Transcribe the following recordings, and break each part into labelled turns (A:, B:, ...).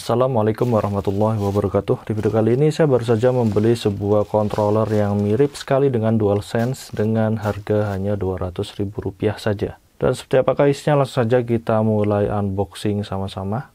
A: Assalamualaikum warahmatullahi wabarakatuh Di video kali ini saya baru saja membeli sebuah controller yang mirip sekali dengan DualSense dengan harga hanya Rp200.000 saja Dan seperti apa isinya langsung saja kita mulai unboxing sama-sama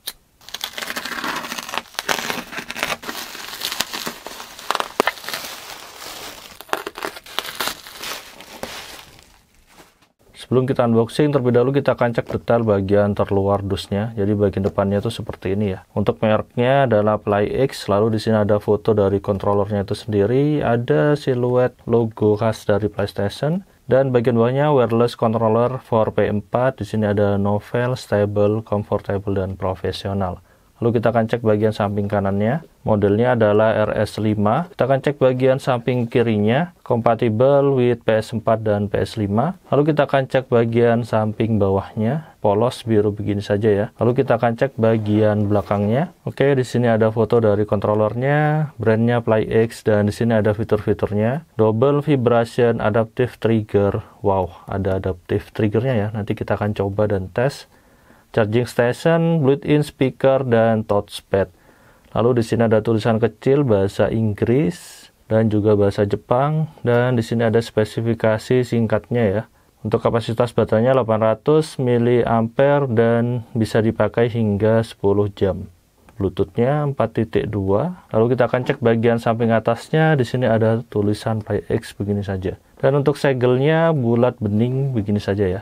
A: Sebelum kita unboxing, terlebih dahulu kita akan cek detail bagian terluar dusnya. Jadi bagian depannya itu seperti ini ya. Untuk mereknya adalah PlayX, lalu di sini ada foto dari kontrolernya itu sendiri, ada siluet logo khas dari PlayStation, dan bagian bawahnya wireless controller for P4. Di sini ada novel, stable, comfortable, dan profesional. Lalu kita akan cek bagian samping kanannya. Modelnya adalah RS5. Kita akan cek bagian samping kirinya, compatible with PS4 dan PS5. Lalu kita akan cek bagian samping bawahnya, polos biru begini saja ya. Lalu kita akan cek bagian belakangnya. Oke, di sini ada foto dari kontrolernya, brandnya PlayX, dan di sini ada fitur-fiturnya. Double vibration adaptive trigger. Wow, ada adaptive triggernya ya. Nanti kita akan coba dan tes charging station, built-in speaker, dan touchpad. Lalu di sini ada tulisan kecil bahasa Inggris dan juga bahasa Jepang dan di sini ada spesifikasi singkatnya ya. Untuk kapasitas baterainya 800 mAh dan bisa dipakai hingga 10 jam. Bluetoothnya 4.2. Lalu kita akan cek bagian samping atasnya. Di sini ada tulisan PlayX begini saja. Dan untuk segelnya bulat bening begini saja ya.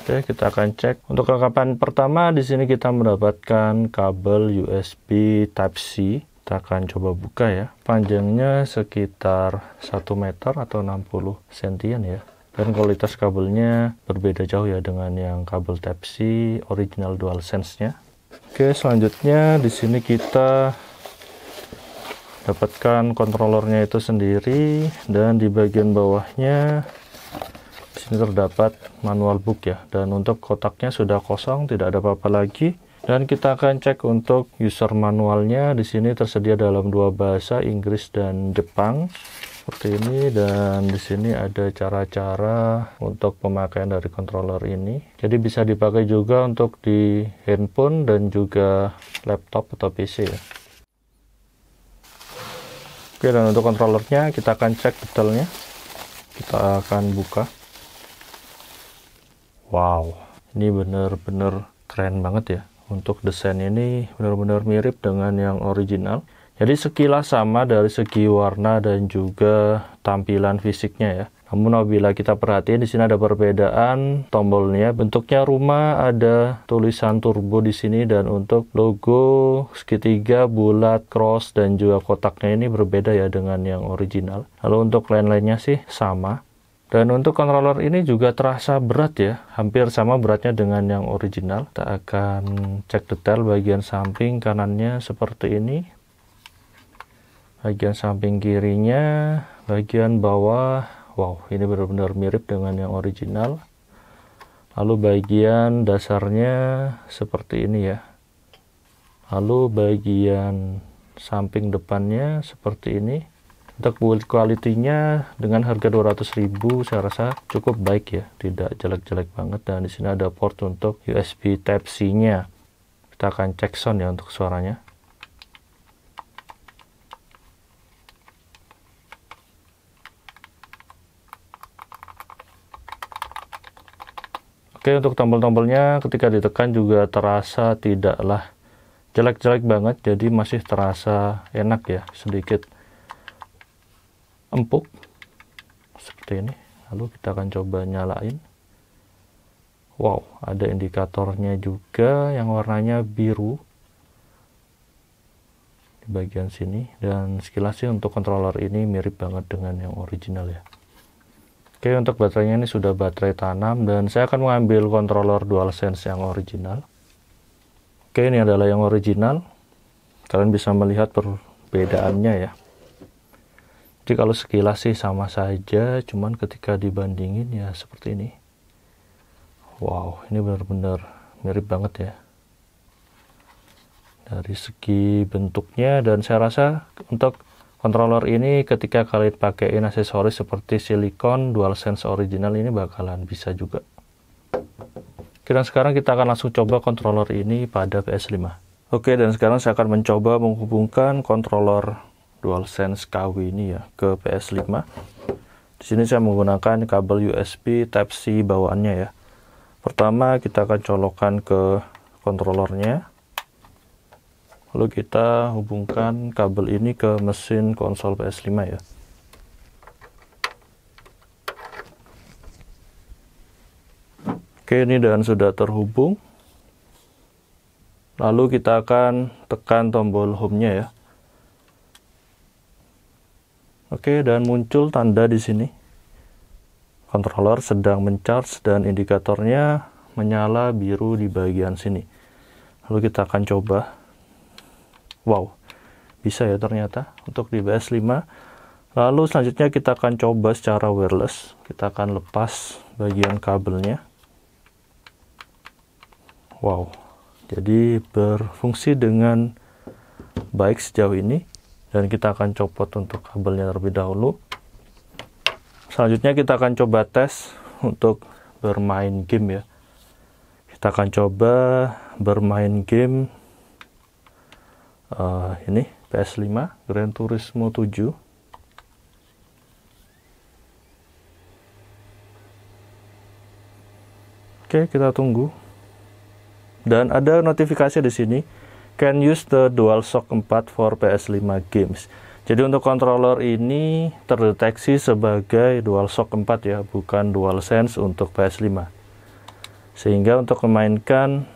A: Oke, kita akan cek. Untuk kelengkapan pertama, di sini kita mendapatkan kabel USB Type-C. Kita akan coba buka ya. Panjangnya sekitar 1 meter atau 60 sentian ya. Dan kualitas kabelnya berbeda jauh ya dengan yang kabel Type-C original Dual sense nya Oke, selanjutnya di sini kita dapatkan kontrolernya itu sendiri dan di bagian bawahnya sini terdapat manual book ya dan untuk kotaknya sudah kosong tidak ada apa-apa lagi dan kita akan cek untuk user manualnya di sini tersedia dalam dua bahasa Inggris dan Jepang seperti ini dan di sini ada cara-cara untuk pemakaian dari controller ini jadi bisa dipakai juga untuk di handphone dan juga laptop atau PC ya Oke dan untuk controllernya kita akan cek detailnya kita akan buka Wow, ini bener-bener keren banget ya. Untuk desain ini benar-benar mirip dengan yang original. Jadi sekilas sama dari segi warna dan juga tampilan fisiknya ya. Namun apabila kita perhatiin di sini ada perbedaan tombolnya. Bentuknya rumah ada tulisan turbo di sini dan untuk logo segitiga, bulat, cross dan juga kotaknya ini berbeda ya dengan yang original. Lalu untuk lain-lainnya sih sama. Dan untuk controller ini juga terasa berat ya, hampir sama beratnya dengan yang original. Kita akan cek detail bagian samping kanannya seperti ini. Bagian samping kirinya, bagian bawah. Wow, ini benar-benar mirip dengan yang original. Lalu bagian dasarnya seperti ini ya. Lalu bagian samping depannya seperti ini untuk build quality-nya dengan harga 200.000 saya rasa cukup baik ya tidak jelek-jelek banget dan di sini ada port untuk USB Type C nya kita akan cek sound ya untuk suaranya Oke untuk tombol-tombolnya ketika ditekan juga terasa tidaklah jelek-jelek banget jadi masih terasa enak ya sedikit empuk seperti ini lalu kita akan coba nyalain wow ada indikatornya juga yang warnanya biru di bagian sini dan sekilas sih untuk controller ini mirip banget dengan yang original ya Oke untuk baterainya ini sudah baterai tanam dan saya akan mengambil controller DualSense yang original Oke ini adalah yang original kalian bisa melihat perbedaannya ya jadi kalau sekilas sih sama saja, cuman ketika dibandingin ya seperti ini. Wow, ini benar-benar mirip banget ya. Dari segi bentuknya dan saya rasa untuk controller ini ketika kalian pakaiin aksesoris seperti silikon DualSense original ini bakalan bisa juga. Kita sekarang kita akan langsung coba controller ini pada PS5. Oke, dan sekarang saya akan mencoba menghubungkan controller DualSense KW ini ya ke PS5. Di sini saya menggunakan kabel USB Type-C bawaannya ya. Pertama kita akan colokkan ke kontrolernya. Lalu kita hubungkan kabel ini ke mesin konsol PS5 ya. Oke, ini dan sudah terhubung. Lalu kita akan tekan tombol home-nya ya. Oke, dan muncul tanda di sini. Controller sedang mencharge dan indikatornya menyala biru di bagian sini. Lalu kita akan coba. Wow, bisa ya ternyata untuk di BS5. Lalu selanjutnya kita akan coba secara wireless. Kita akan lepas bagian kabelnya. Wow, jadi berfungsi dengan baik sejauh ini dan kita akan copot untuk kabelnya terlebih dahulu selanjutnya kita akan coba tes untuk bermain game ya kita akan coba bermain game uh, ini PS5 Grand Turismo 7 Oke, kita tunggu. Dan ada notifikasi di sini can use the DualShock 4 for PS5 games. Jadi untuk controller ini terdeteksi sebagai DualShock 4 ya, bukan DualSense untuk PS5. Sehingga untuk memainkan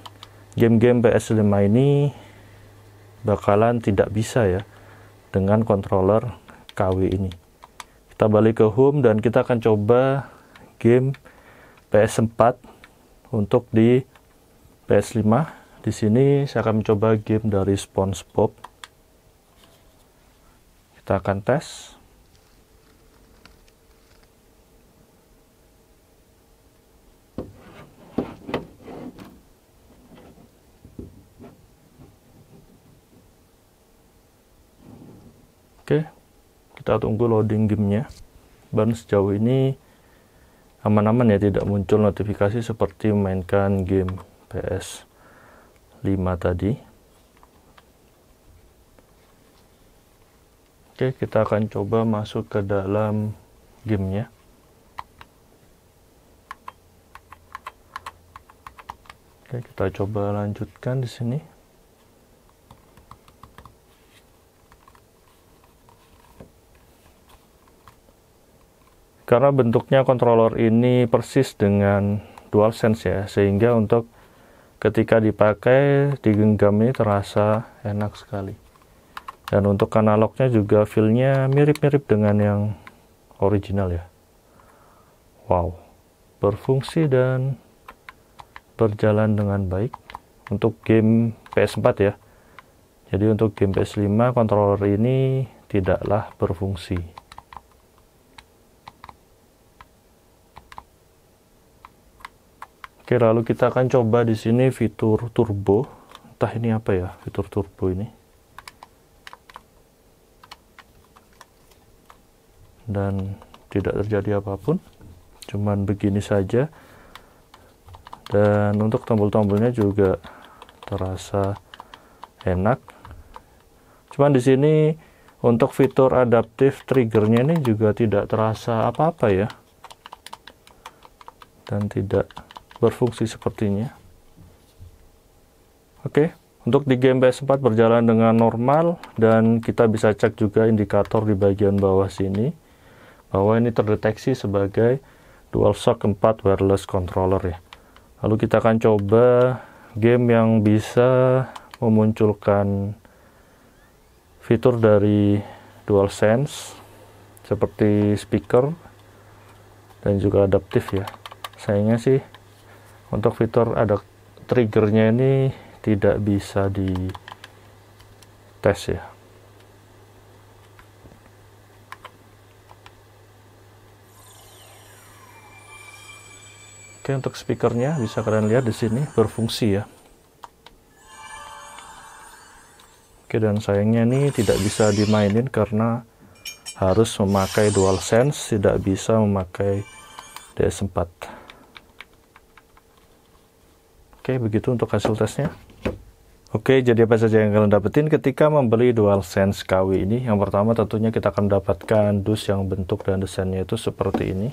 A: game-game PS5 ini bakalan tidak bisa ya dengan controller KW ini. Kita balik ke home dan kita akan coba game PS4 untuk di PS5 di sini saya akan mencoba game dari SpongeBob. Kita akan tes. Oke, kita tunggu loading gamenya. Dan sejauh ini aman-aman ya tidak muncul notifikasi seperti memainkan game PS. 5 tadi. Oke, kita akan coba masuk ke dalam gamenya. Oke, kita coba lanjutkan di sini. Karena bentuknya controller ini persis dengan DualSense ya, sehingga untuk ketika dipakai di genggam ini terasa enak sekali dan untuk analognya juga feelnya mirip-mirip dengan yang original ya wow berfungsi dan berjalan dengan baik untuk game PS4 ya jadi untuk game PS5 controller ini tidaklah berfungsi Oke, lalu kita akan coba di sini fitur turbo. Entah ini apa ya, fitur turbo ini. Dan tidak terjadi apapun. Cuman begini saja. Dan untuk tombol-tombolnya juga terasa enak. Cuman di sini untuk fitur adaptif triggernya ini juga tidak terasa apa-apa ya. Dan tidak berfungsi sepertinya. Oke, untuk di game PS4 berjalan dengan normal dan kita bisa cek juga indikator di bagian bawah sini bahwa ini terdeteksi sebagai DualShock 4 wireless controller ya. Lalu kita akan coba game yang bisa memunculkan fitur dari DualSense seperti speaker dan juga adaptif ya sayangnya sih untuk fitur ada triggernya ini tidak bisa di tes ya Oke untuk speakernya bisa kalian lihat di sini berfungsi ya Oke dan sayangnya ini tidak bisa dimainin karena harus memakai dual sense tidak bisa memakai DS4 Oke, begitu untuk hasil tesnya. Oke, jadi apa saja yang kalian dapetin ketika membeli DualSense KW ini? Yang pertama tentunya kita akan mendapatkan dus yang bentuk dan desainnya itu seperti ini.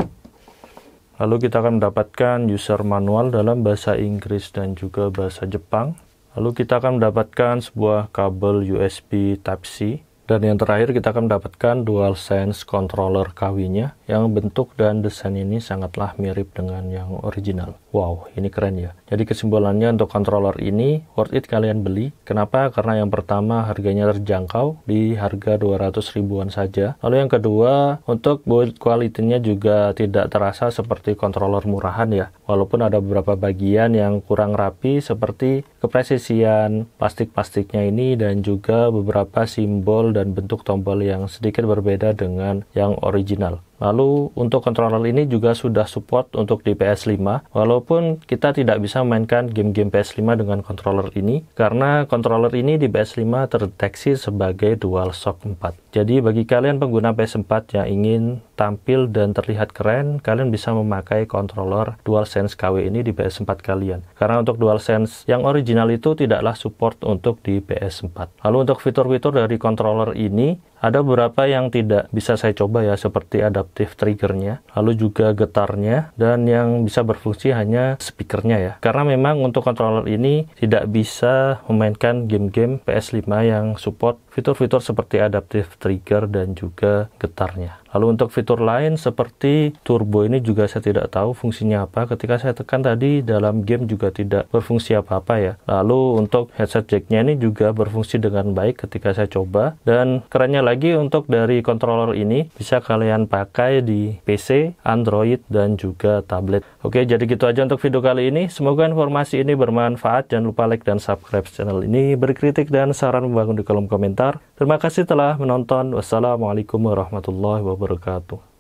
A: Lalu kita akan mendapatkan user manual dalam bahasa Inggris dan juga bahasa Jepang. Lalu kita akan mendapatkan sebuah kabel USB Type-C. Dan yang terakhir kita akan mendapatkan DualSense controller KW-nya yang bentuk dan desain ini sangatlah mirip dengan yang original. Wow, ini keren ya. Jadi kesimpulannya untuk controller ini worth it kalian beli. Kenapa? Karena yang pertama harganya terjangkau di harga 200 ribuan saja. Lalu yang kedua, untuk build quality-nya juga tidak terasa seperti controller murahan ya. Walaupun ada beberapa bagian yang kurang rapi seperti kepresisian plastik-plastiknya ini dan juga beberapa simbol dan bentuk tombol yang sedikit berbeda dengan yang original. Lalu untuk controller ini juga sudah support untuk di PS5, walaupun kita tidak bisa mainkan game-game PS5 dengan controller ini, karena controller ini di PS5 terdeteksi sebagai DualShock 4. Jadi bagi kalian pengguna PS4 yang ingin tampil dan terlihat keren, kalian bisa memakai controller DualSense KW ini di PS4 kalian. Karena untuk DualSense yang original itu tidaklah support untuk di PS4. Lalu untuk fitur-fitur dari controller ini, ada beberapa yang tidak bisa saya coba ya, seperti adaptive triggernya, lalu juga getarnya, dan yang bisa berfungsi hanya speakernya ya. Karena memang untuk controller ini tidak bisa memainkan game-game PS5 yang support fitur-fitur seperti adaptive trigger dan juga getarnya. Lalu untuk fitur lain seperti turbo ini juga saya tidak tahu fungsinya apa. Ketika saya tekan tadi dalam game juga tidak berfungsi apa-apa ya. Lalu untuk headset jacknya ini juga berfungsi dengan baik ketika saya coba. Dan kerennya lagi untuk dari controller ini bisa kalian pakai di PC, Android, dan juga tablet. Oke jadi gitu aja untuk video kali ini. Semoga informasi ini bermanfaat. Jangan lupa like dan subscribe channel ini. Berkritik dan saran membangun di kolom komentar komentar. Terima kasih telah menonton. Wassalamualaikum warahmatullahi wabarakatuh.